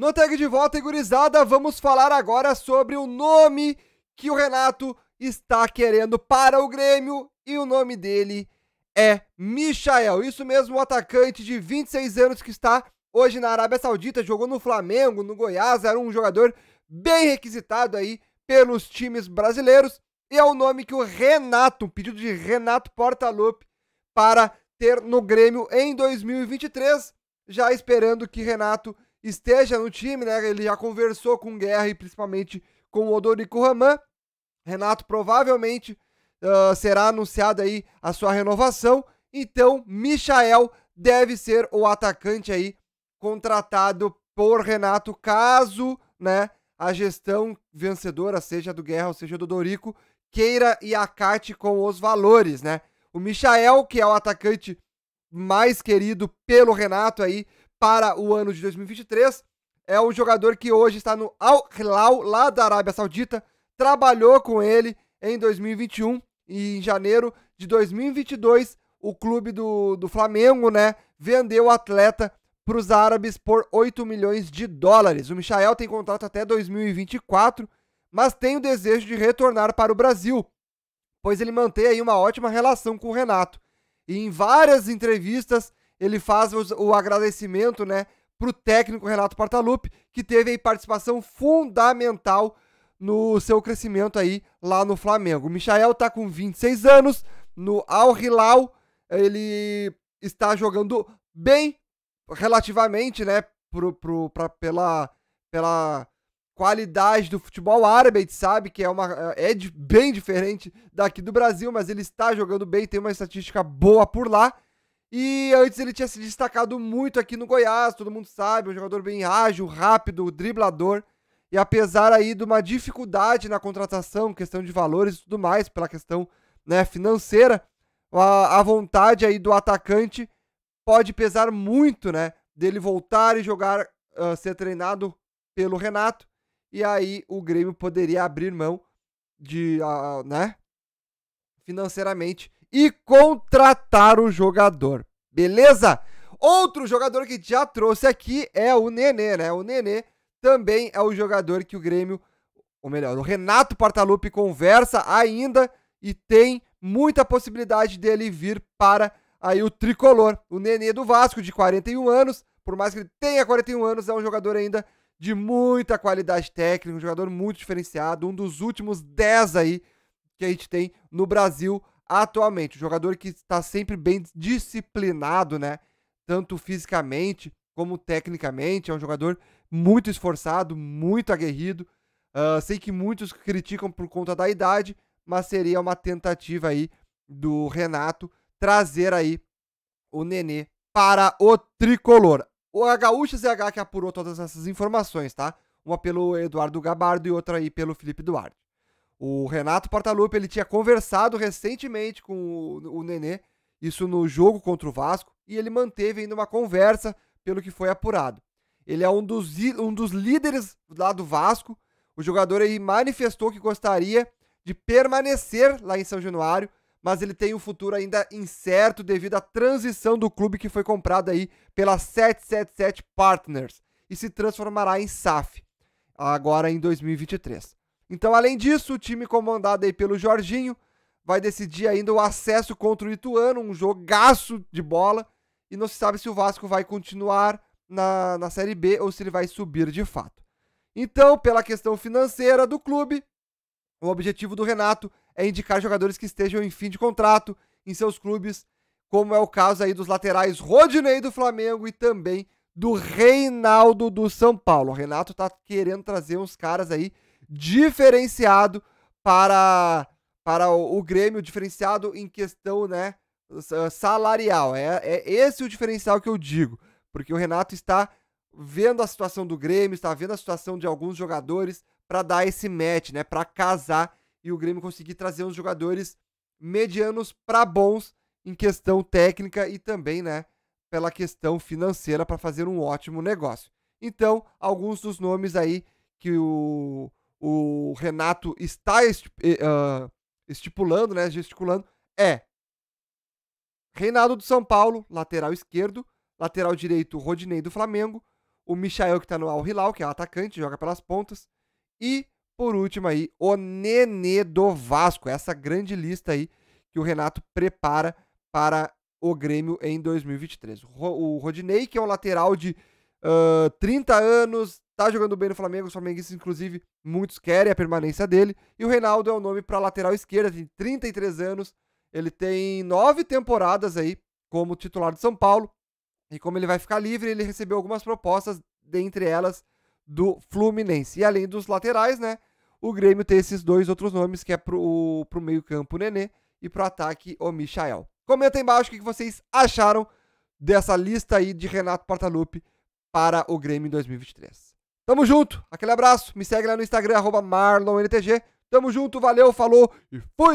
No tag de volta, e gurizada, vamos falar agora sobre o nome que o Renato está querendo para o Grêmio e o nome dele é Michael. Isso mesmo, o atacante de 26 anos que está hoje na Arábia Saudita, jogou no Flamengo, no Goiás, era um jogador bem requisitado aí pelos times brasileiros e é o nome que o Renato, um pedido de Renato Portaluppi para ter no Grêmio em 2023, já esperando que Renato esteja no time, né? Ele já conversou com Guerra e principalmente com o Odorico Raman. Renato provavelmente uh, será anunciado aí a sua renovação. Então, Michael deve ser o atacante aí contratado por Renato, caso, né, a gestão vencedora, seja do Guerra ou seja do Dorico, queira e acate com os valores, né? O Michael, que é o atacante mais querido pelo Renato aí, para o ano de 2023. É um jogador que hoje está no Al Hilal, lá da Arábia Saudita, trabalhou com ele em 2021 e em janeiro de 2022, o clube do, do Flamengo, né, vendeu o atleta para os árabes por 8 milhões de dólares. O Michael tem contrato até 2024, mas tem o desejo de retornar para o Brasil, pois ele mantém aí uma ótima relação com o Renato. E em várias entrevistas ele faz o agradecimento, né, pro técnico Renato Portaluppi, que teve aí participação fundamental no seu crescimento aí lá no Flamengo. O Michael tá com 26 anos, no Al Hilal, ele está jogando bem relativamente, né, pro, pro, pra, pela, pela qualidade do futebol árabe, a gente sabe que é, uma, é de, bem diferente daqui do Brasil, mas ele está jogando bem, tem uma estatística boa por lá. E antes ele tinha se destacado muito aqui no Goiás, todo mundo sabe, um jogador bem ágil, rápido, driblador. E apesar aí de uma dificuldade na contratação, questão de valores e tudo mais, pela questão né, financeira, a, a vontade aí do atacante pode pesar muito, né? Dele voltar e jogar, uh, ser treinado pelo Renato. E aí o Grêmio poderia abrir mão de, uh, né? Financeiramente e contratar o jogador, beleza? Outro jogador que já trouxe aqui é o Nenê, né? O Nenê também é o jogador que o Grêmio, ou melhor, o Renato Portaluppi conversa ainda e tem muita possibilidade dele vir para aí o tricolor. O Nenê do Vasco, de 41 anos, por mais que ele tenha 41 anos, é um jogador ainda de muita qualidade técnica, um jogador muito diferenciado, um dos últimos 10 aí que a gente tem no Brasil atualmente. Um jogador que está sempre bem disciplinado, né? Tanto fisicamente como tecnicamente. É um jogador muito esforçado, muito aguerrido. Uh, sei que muitos criticam por conta da idade, mas seria uma tentativa aí do Renato trazer aí o Nenê para o tricolor. O Gaúcha ZH que apurou todas essas informações, tá? Uma pelo Eduardo Gabardo e outra aí pelo Felipe Duarte. O Renato Portaluppi, ele tinha conversado recentemente com o, o Nenê, isso no jogo contra o Vasco, e ele manteve ainda uma conversa, pelo que foi apurado. Ele é um dos, um dos líderes lá do Vasco, o jogador aí manifestou que gostaria de permanecer lá em São Januário, mas ele tem um futuro ainda incerto devido à transição do clube que foi comprado aí pela 777 Partners e se transformará em SAF agora em 2023. Então, além disso, o time comandado aí pelo Jorginho vai decidir ainda o acesso contra o Ituano, um jogaço de bola, e não se sabe se o Vasco vai continuar na, na Série B ou se ele vai subir de fato. Então, pela questão financeira do clube, o objetivo do Renato é indicar jogadores que estejam em fim de contrato em seus clubes, como é o caso aí dos laterais Rodinei do Flamengo e também do Reinaldo do São Paulo. O Renato tá querendo trazer uns caras aí diferenciado para, para o, Grêmio, diferenciado em questão né, ah, salarial. É, é esse o diferencial que eu digo, porque o Renato está vendo a situação do Grêmio, está vendo a situação de alguns jogadores para dar esse match, né, para casar e o Grêmio conseguir trazer uns jogadores medianos para bons em questão técnica e também, né, pela questão financeira para fazer um ótimo negócio. Então, alguns dos nomes aí que o o Renato está eh, ah, estipulando, né, gesticulando, é Reinaldo do São Paulo, lateral esquerdo, lateral direito Rodinei do Flamengo, o Michael que está no Al Hilal, que é o atacante, joga pelas pontas, e por último aí, o Nenê do Vasco, essa grande lista aí que o Renato prepara para o Grêmio em 2023. O Rodinei, que é um lateral de uh, ah, 30 anos, tá jogando bem no Flamengo, os flamenguistas inclusive muitos querem a permanência dele. E o Reinaldo é o nome para lateral esquerda, tem 33 anos, ele tem nove temporadas aí como titular de São Paulo. E como ele vai ficar livre, ele recebeu algumas propostas, dentre elas do Fluminense. E além dos laterais, né? O Grêmio tem esses dois outros nomes, que é pro, pro meio-campo o Nenê e pro ataque o Michael. Comenta aí embaixo o que vocês acharam dessa lista aí de Renato Portaluppi para o Grêmio em 2023. Tamo junto, aquele abraço, me segue lá no Instagram, arroba MarlonNTG. Tamo junto, valeu, falou e fui!